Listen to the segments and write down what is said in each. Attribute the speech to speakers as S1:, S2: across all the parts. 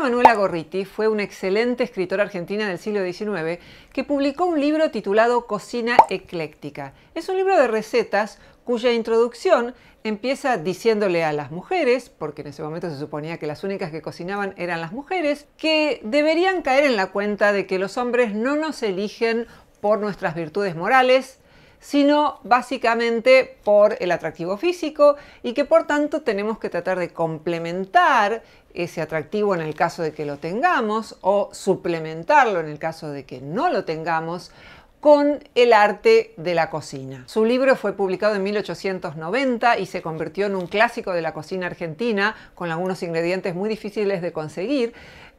S1: Manuela Gorriti fue una excelente escritora argentina del siglo XIX que publicó un libro titulado Cocina Ecléctica. Es un libro de recetas cuya introducción empieza diciéndole a las mujeres, porque en ese momento se suponía que las únicas que cocinaban eran las mujeres, que deberían caer en la cuenta de que los hombres no nos eligen por nuestras virtudes morales, sino básicamente por el atractivo físico y que por tanto tenemos que tratar de complementar ese atractivo en el caso de que lo tengamos o suplementarlo en el caso de que no lo tengamos con el arte de la cocina. Su libro fue publicado en 1890 y se convirtió en un clásico de la cocina argentina con algunos ingredientes muy difíciles de conseguir,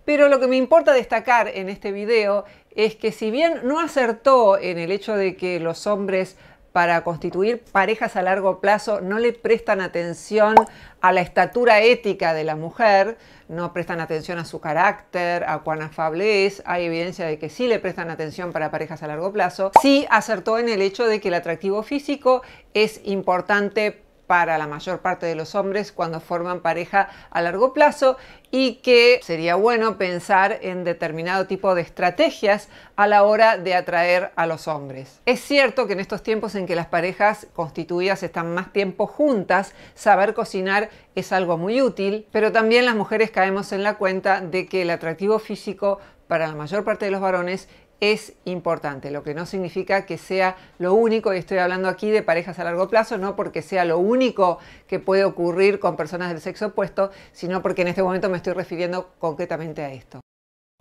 S1: pero lo que me importa destacar en este video es que si bien no acertó en el hecho de que los hombres para constituir parejas a largo plazo no le prestan atención a la estatura ética de la mujer, no prestan atención a su carácter, a cuán afable es, hay evidencia de que sí le prestan atención para parejas a largo plazo, sí acertó en el hecho de que el atractivo físico es importante para la mayor parte de los hombres cuando forman pareja a largo plazo y que sería bueno pensar en determinado tipo de estrategias a la hora de atraer a los hombres. Es cierto que en estos tiempos en que las parejas constituidas están más tiempo juntas, saber cocinar es algo muy útil, pero también las mujeres caemos en la cuenta de que el atractivo físico para la mayor parte de los varones es importante, lo que no significa que sea lo único, y estoy hablando aquí de parejas a largo plazo, no porque sea lo único que puede ocurrir con personas del sexo opuesto, sino porque en este momento me estoy refiriendo concretamente a esto.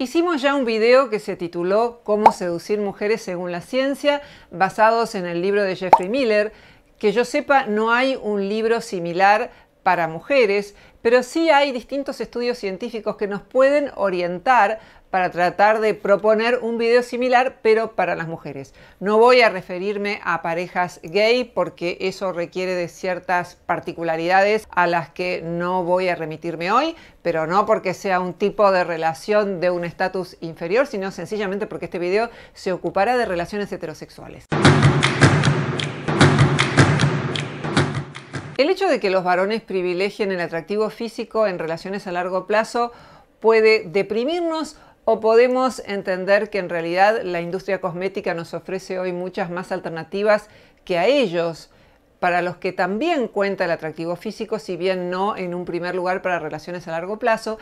S1: Hicimos ya un video que se tituló Cómo seducir mujeres según la ciencia, basados en el libro de Jeffrey Miller. Que yo sepa, no hay un libro similar para mujeres, pero sí hay distintos estudios científicos que nos pueden orientar para tratar de proponer un video similar, pero para las mujeres. No voy a referirme a parejas gay porque eso requiere de ciertas particularidades a las que no voy a remitirme hoy, pero no porque sea un tipo de relación de un estatus inferior, sino sencillamente porque este video se ocupará de relaciones heterosexuales. El hecho de que los varones privilegien el atractivo físico en relaciones a largo plazo puede deprimirnos ¿O podemos entender que en realidad la industria cosmética nos ofrece hoy muchas más alternativas que a ellos, para los que también cuenta el atractivo físico, si bien no en un primer lugar para relaciones a largo plazo?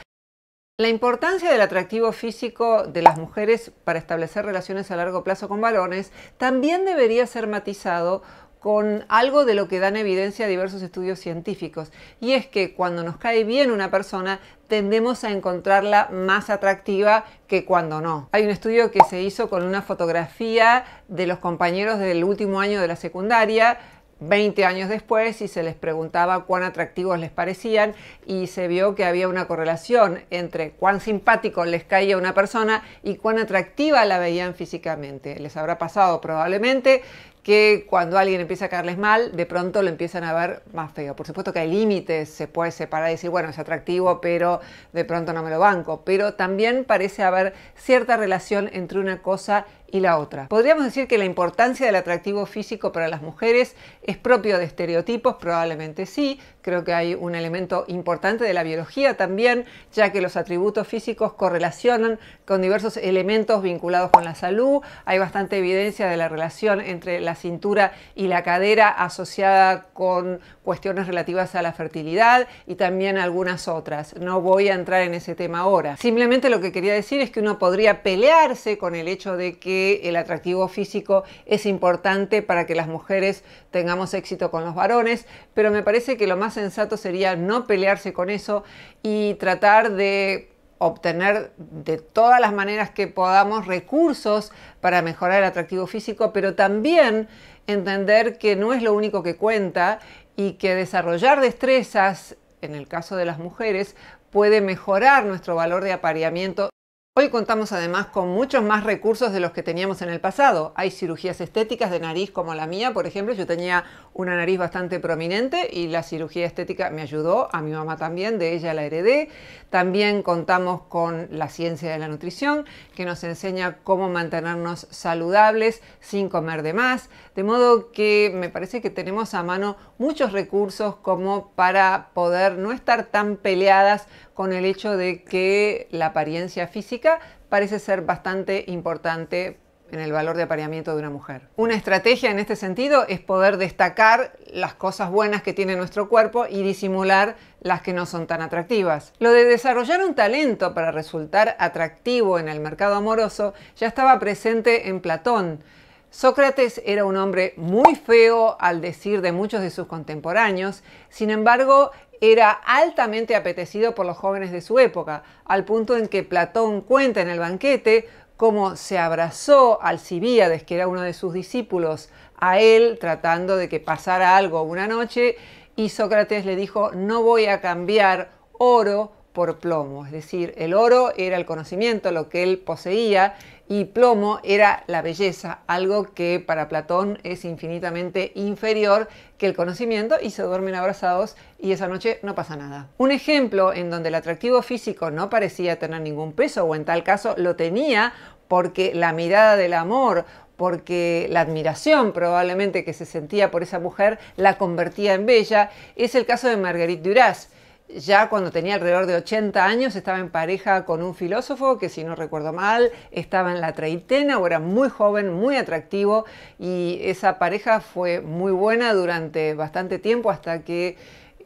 S1: La importancia del atractivo físico de las mujeres para establecer relaciones a largo plazo con varones también debería ser matizado con algo de lo que dan evidencia diversos estudios científicos, y es que cuando nos cae bien una persona, tendemos a encontrarla más atractiva que cuando no. Hay un estudio que se hizo con una fotografía de los compañeros del último año de la secundaria, 20 años después y se les preguntaba cuán atractivos les parecían y se vio que había una correlación entre cuán simpático les caía una persona y cuán atractiva la veían físicamente. Les habrá pasado probablemente que cuando alguien empieza a caerles mal, de pronto lo empiezan a ver más feo. Por supuesto que hay límites, se puede separar y decir, bueno, es atractivo, pero de pronto no me lo banco. Pero también parece haber cierta relación entre una cosa la otra. Podríamos decir que la importancia del atractivo físico para las mujeres es propio de estereotipos, probablemente sí. Creo que hay un elemento importante de la biología también, ya que los atributos físicos correlacionan con diversos elementos vinculados con la salud. Hay bastante evidencia de la relación entre la cintura y la cadera asociada con cuestiones relativas a la fertilidad y también algunas otras. No voy a entrar en ese tema ahora. Simplemente lo que quería decir es que uno podría pelearse con el hecho de que el atractivo físico es importante para que las mujeres tengamos éxito con los varones, pero me parece que lo más sensato sería no pelearse con eso y tratar de obtener de todas las maneras que podamos recursos para mejorar el atractivo físico, pero también entender que no es lo único que cuenta y que desarrollar destrezas, en el caso de las mujeres, puede mejorar nuestro valor de apareamiento. Hoy contamos además con muchos más recursos de los que teníamos en el pasado. Hay cirugías estéticas de nariz como la mía, por ejemplo. Yo tenía una nariz bastante prominente y la cirugía estética me ayudó, a mi mamá también, de ella la heredé. También contamos con la ciencia de la nutrición, que nos enseña cómo mantenernos saludables sin comer de más. De modo que me parece que tenemos a mano muchos recursos como para poder no estar tan peleadas con el hecho de que la apariencia física parece ser bastante importante en el valor de apareamiento de una mujer. Una estrategia en este sentido es poder destacar las cosas buenas que tiene nuestro cuerpo y disimular las que no son tan atractivas. Lo de desarrollar un talento para resultar atractivo en el mercado amoroso ya estaba presente en Platón. Sócrates era un hombre muy feo al decir de muchos de sus contemporáneos, sin embargo era altamente apetecido por los jóvenes de su época, al punto en que Platón cuenta en el banquete cómo se abrazó Alcibíades, que era uno de sus discípulos, a él tratando de que pasara algo una noche, y Sócrates le dijo, no voy a cambiar oro por plomo, es decir, el oro era el conocimiento, lo que él poseía, y plomo era la belleza, algo que para Platón es infinitamente inferior que el conocimiento y se duermen abrazados y esa noche no pasa nada. Un ejemplo en donde el atractivo físico no parecía tener ningún peso o en tal caso lo tenía porque la mirada del amor porque la admiración probablemente que se sentía por esa mujer la convertía en bella, es el caso de Marguerite Duras, ya cuando tenía alrededor de 80 años estaba en pareja con un filósofo que si no recuerdo mal estaba en la treintena o era muy joven, muy atractivo y esa pareja fue muy buena durante bastante tiempo hasta que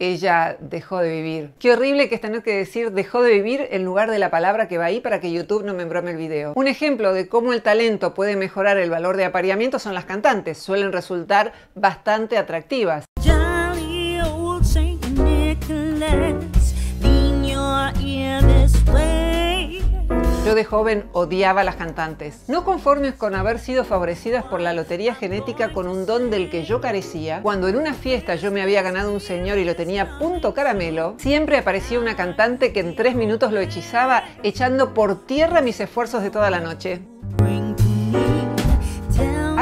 S1: ella dejó de vivir. Qué horrible que es tener que decir dejó de vivir en lugar de la palabra que va ahí para que YouTube no me embrome el video. Un ejemplo de cómo el talento puede mejorar el valor de apareamiento son las cantantes. Suelen resultar bastante atractivas. joven odiaba a las cantantes. No conformes con haber sido favorecidas por la lotería genética con un don del que yo carecía, cuando en una fiesta yo me había ganado un señor y lo tenía punto caramelo, siempre aparecía una cantante que en tres minutos lo hechizaba echando por tierra mis esfuerzos de toda la noche.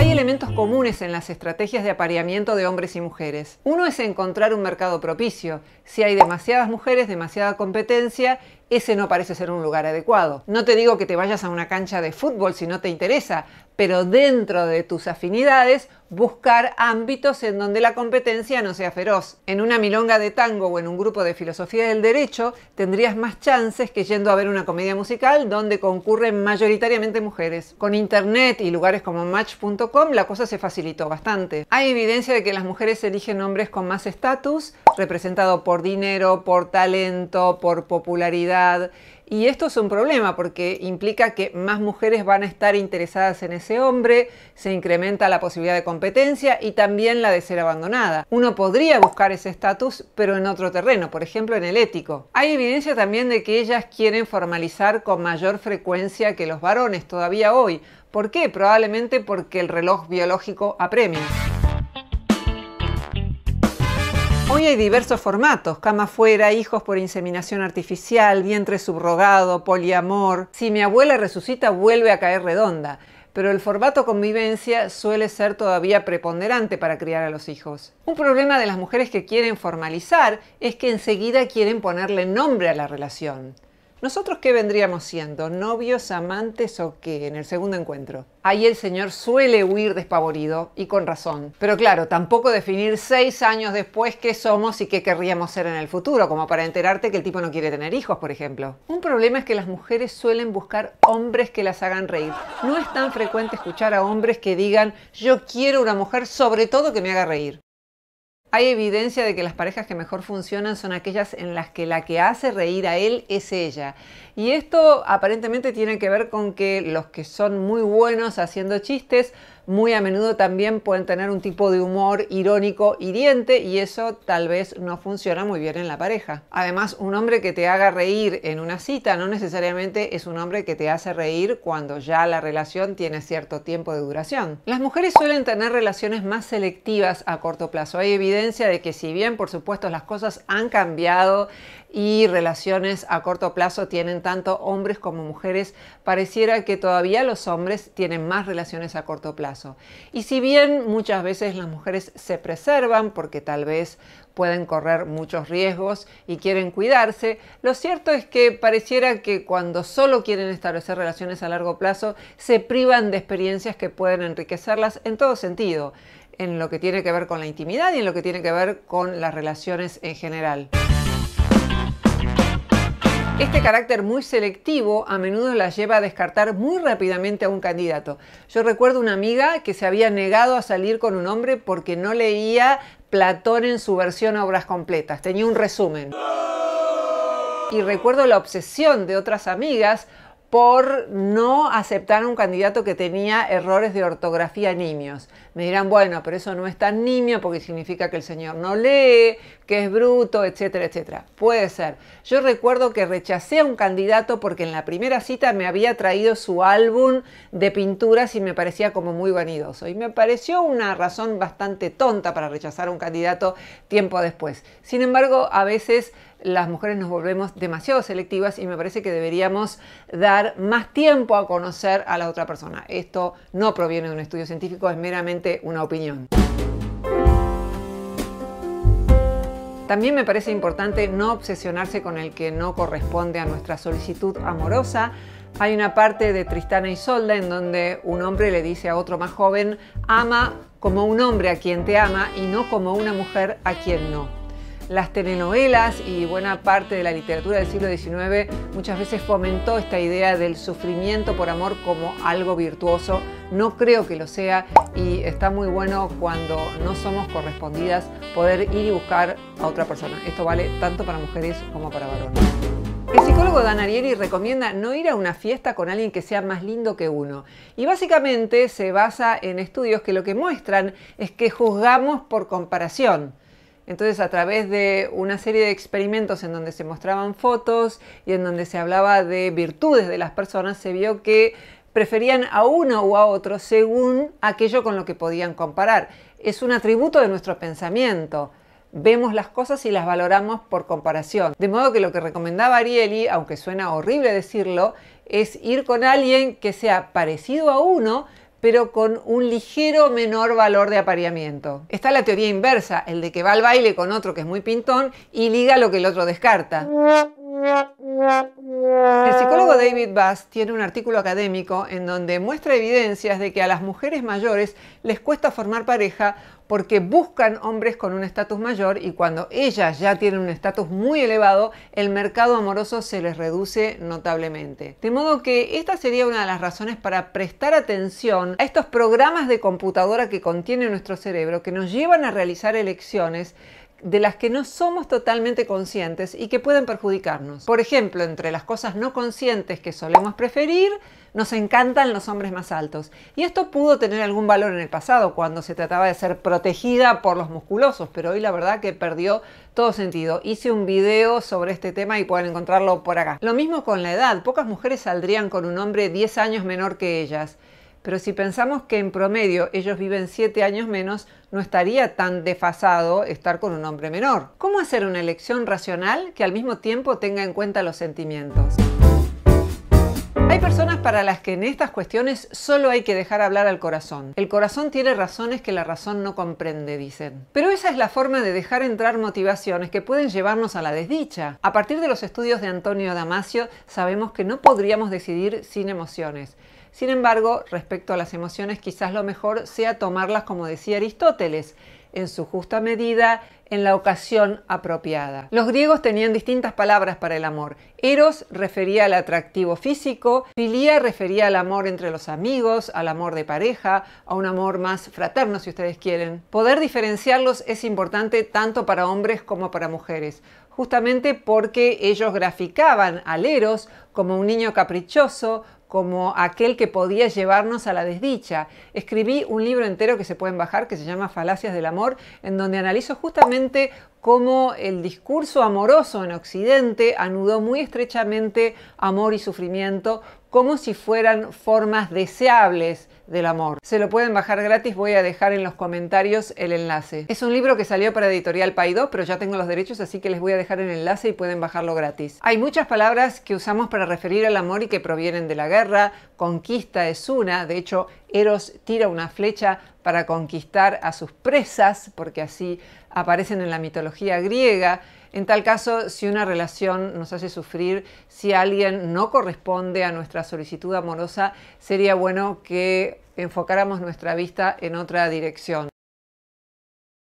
S1: Hay elementos comunes en las estrategias de apareamiento de hombres y mujeres. Uno es encontrar un mercado propicio. Si hay demasiadas mujeres, demasiada competencia, ese no parece ser un lugar adecuado. No te digo que te vayas a una cancha de fútbol si no te interesa, pero dentro de tus afinidades buscar ámbitos en donde la competencia no sea feroz. En una milonga de tango o en un grupo de filosofía del derecho tendrías más chances que yendo a ver una comedia musical donde concurren mayoritariamente mujeres. Con internet y lugares como match.com la cosa se facilitó bastante. Hay evidencia de que las mujeres eligen hombres con más estatus, representado por dinero, por talento, por popularidad. Y esto es un problema porque implica que más mujeres van a estar interesadas en ese hombre, se incrementa la posibilidad de competencia y también la de ser abandonada. Uno podría buscar ese estatus, pero en otro terreno, por ejemplo en el ético. Hay evidencia también de que ellas quieren formalizar con mayor frecuencia que los varones todavía hoy. ¿Por qué? Probablemente porque el reloj biológico apremia. Hoy hay diversos formatos, cama fuera, hijos por inseminación artificial, vientre subrogado, poliamor. Si mi abuela resucita, vuelve a caer redonda pero el formato convivencia suele ser todavía preponderante para criar a los hijos. Un problema de las mujeres que quieren formalizar es que enseguida quieren ponerle nombre a la relación. ¿Nosotros qué vendríamos siendo? ¿Novios, amantes o qué en el segundo encuentro? Ahí el señor suele huir despavorido y con razón. Pero claro, tampoco definir seis años después qué somos y qué querríamos ser en el futuro, como para enterarte que el tipo no quiere tener hijos, por ejemplo. Un problema es que las mujeres suelen buscar hombres que las hagan reír. No es tan frecuente escuchar a hombres que digan yo quiero una mujer sobre todo que me haga reír. Hay evidencia de que las parejas que mejor funcionan son aquellas en las que la que hace reír a él es ella. Y esto aparentemente tiene que ver con que los que son muy buenos haciendo chistes muy a menudo también pueden tener un tipo de humor irónico, hiriente, y eso tal vez no funciona muy bien en la pareja. Además, un hombre que te haga reír en una cita no necesariamente es un hombre que te hace reír cuando ya la relación tiene cierto tiempo de duración. Las mujeres suelen tener relaciones más selectivas a corto plazo. Hay evidencia de que si bien, por supuesto, las cosas han cambiado y relaciones a corto plazo tienen tanto hombres como mujeres, pareciera que todavía los hombres tienen más relaciones a corto plazo. Y si bien muchas veces las mujeres se preservan porque tal vez pueden correr muchos riesgos y quieren cuidarse, lo cierto es que pareciera que cuando solo quieren establecer relaciones a largo plazo, se privan de experiencias que pueden enriquecerlas en todo sentido, en lo que tiene que ver con la intimidad y en lo que tiene que ver con las relaciones en general. Este carácter muy selectivo a menudo la lleva a descartar muy rápidamente a un candidato. Yo recuerdo una amiga que se había negado a salir con un hombre porque no leía Platón en su versión obras completas, tenía un resumen. Y recuerdo la obsesión de otras amigas por no aceptar a un candidato que tenía errores de ortografía nimios. Me dirán, bueno, pero eso no es tan nimio porque significa que el señor no lee, que es bruto, etcétera, etcétera. Puede ser. Yo recuerdo que rechacé a un candidato porque en la primera cita me había traído su álbum de pinturas y me parecía como muy vanidoso. Y me pareció una razón bastante tonta para rechazar a un candidato tiempo después. Sin embargo, a veces las mujeres nos volvemos demasiado selectivas y me parece que deberíamos dar más tiempo a conocer a la otra persona. Esto no proviene de un estudio científico, es meramente una opinión. También me parece importante no obsesionarse con el que no corresponde a nuestra solicitud amorosa. Hay una parte de Tristana y Solda en donde un hombre le dice a otro más joven, ama como un hombre a quien te ama y no como una mujer a quien no las telenovelas y buena parte de la literatura del siglo XIX muchas veces fomentó esta idea del sufrimiento por amor como algo virtuoso. No creo que lo sea y está muy bueno cuando no somos correspondidas poder ir y buscar a otra persona. Esto vale tanto para mujeres como para varones. El psicólogo Dan Ariely recomienda no ir a una fiesta con alguien que sea más lindo que uno. Y básicamente se basa en estudios que lo que muestran es que juzgamos por comparación. Entonces, a través de una serie de experimentos en donde se mostraban fotos y en donde se hablaba de virtudes de las personas, se vio que preferían a uno u a otro según aquello con lo que podían comparar. Es un atributo de nuestro pensamiento. Vemos las cosas y las valoramos por comparación. De modo que lo que recomendaba Arieli, aunque suena horrible decirlo, es ir con alguien que sea parecido a uno, pero con un ligero menor valor de apareamiento. Está la teoría inversa, el de que va al baile con otro que es muy pintón y liga lo que el otro descarta. El psicólogo David Bass tiene un artículo académico en donde muestra evidencias de que a las mujeres mayores les cuesta formar pareja porque buscan hombres con un estatus mayor y cuando ellas ya tienen un estatus muy elevado, el mercado amoroso se les reduce notablemente. De modo que esta sería una de las razones para prestar atención a estos programas de computadora que contiene nuestro cerebro que nos llevan a realizar elecciones de las que no somos totalmente conscientes y que pueden perjudicarnos. Por ejemplo, entre las cosas no conscientes que solemos preferir, nos encantan los hombres más altos. Y esto pudo tener algún valor en el pasado cuando se trataba de ser protegida por los musculosos, pero hoy la verdad que perdió todo sentido. Hice un video sobre este tema y pueden encontrarlo por acá. Lo mismo con la edad. Pocas mujeres saldrían con un hombre 10 años menor que ellas pero si pensamos que en promedio ellos viven 7 años menos, no estaría tan desfasado estar con un hombre menor. ¿Cómo hacer una elección racional que al mismo tiempo tenga en cuenta los sentimientos? Hay personas para las que en estas cuestiones solo hay que dejar hablar al corazón. El corazón tiene razones que la razón no comprende, dicen. Pero esa es la forma de dejar entrar motivaciones que pueden llevarnos a la desdicha. A partir de los estudios de Antonio Damasio, sabemos que no podríamos decidir sin emociones. Sin embargo, respecto a las emociones, quizás lo mejor sea tomarlas, como decía Aristóteles, en su justa medida, en la ocasión apropiada. Los griegos tenían distintas palabras para el amor. Eros refería al atractivo físico, filia refería al amor entre los amigos, al amor de pareja, a un amor más fraterno si ustedes quieren. Poder diferenciarlos es importante tanto para hombres como para mujeres, justamente porque ellos graficaban al Eros como un niño caprichoso, como aquel que podía llevarnos a la desdicha. Escribí un libro entero que se pueden bajar, que se llama Falacias del Amor, en donde analizo justamente cómo el discurso amoroso en Occidente anudó muy estrechamente amor y sufrimiento como si fueran formas deseables del amor. Se lo pueden bajar gratis, voy a dejar en los comentarios el enlace. Es un libro que salió para Editorial Paidó, pero ya tengo los derechos, así que les voy a dejar el enlace y pueden bajarlo gratis. Hay muchas palabras que usamos para referir al amor y que provienen de la guerra. Conquista es una, de hecho, Eros tira una flecha para conquistar a sus presas, porque así aparecen en la mitología griega. En tal caso, si una relación nos hace sufrir, si alguien no corresponde a nuestra solicitud amorosa, sería bueno que enfocáramos nuestra vista en otra dirección.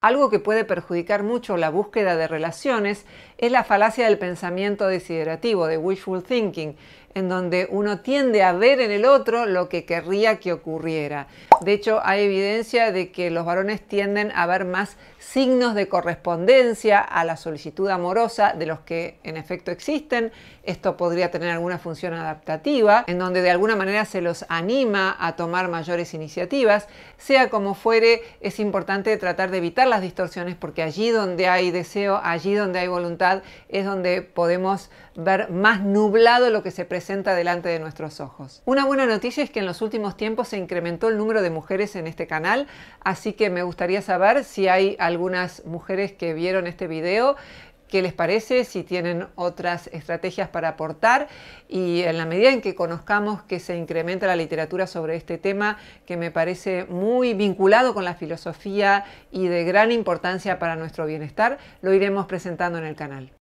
S1: Algo que puede perjudicar mucho la búsqueda de relaciones es la falacia del pensamiento desiderativo, de wishful thinking, en donde uno tiende a ver en el otro lo que querría que ocurriera. De hecho, hay evidencia de que los varones tienden a ver más signos de correspondencia a la solicitud amorosa de los que en efecto existen. Esto podría tener alguna función adaptativa, en donde de alguna manera se los anima a tomar mayores iniciativas. Sea como fuere, es importante tratar de evitar las distorsiones porque allí donde hay deseo, allí donde hay voluntad, es donde podemos ver más nublado lo que se presenta presenta delante de nuestros ojos. Una buena noticia es que en los últimos tiempos se incrementó el número de mujeres en este canal, así que me gustaría saber si hay algunas mujeres que vieron este video qué les parece, si tienen otras estrategias para aportar y en la medida en que conozcamos que se incrementa la literatura sobre este tema, que me parece muy vinculado con la filosofía y de gran importancia para nuestro bienestar, lo iremos presentando en el canal.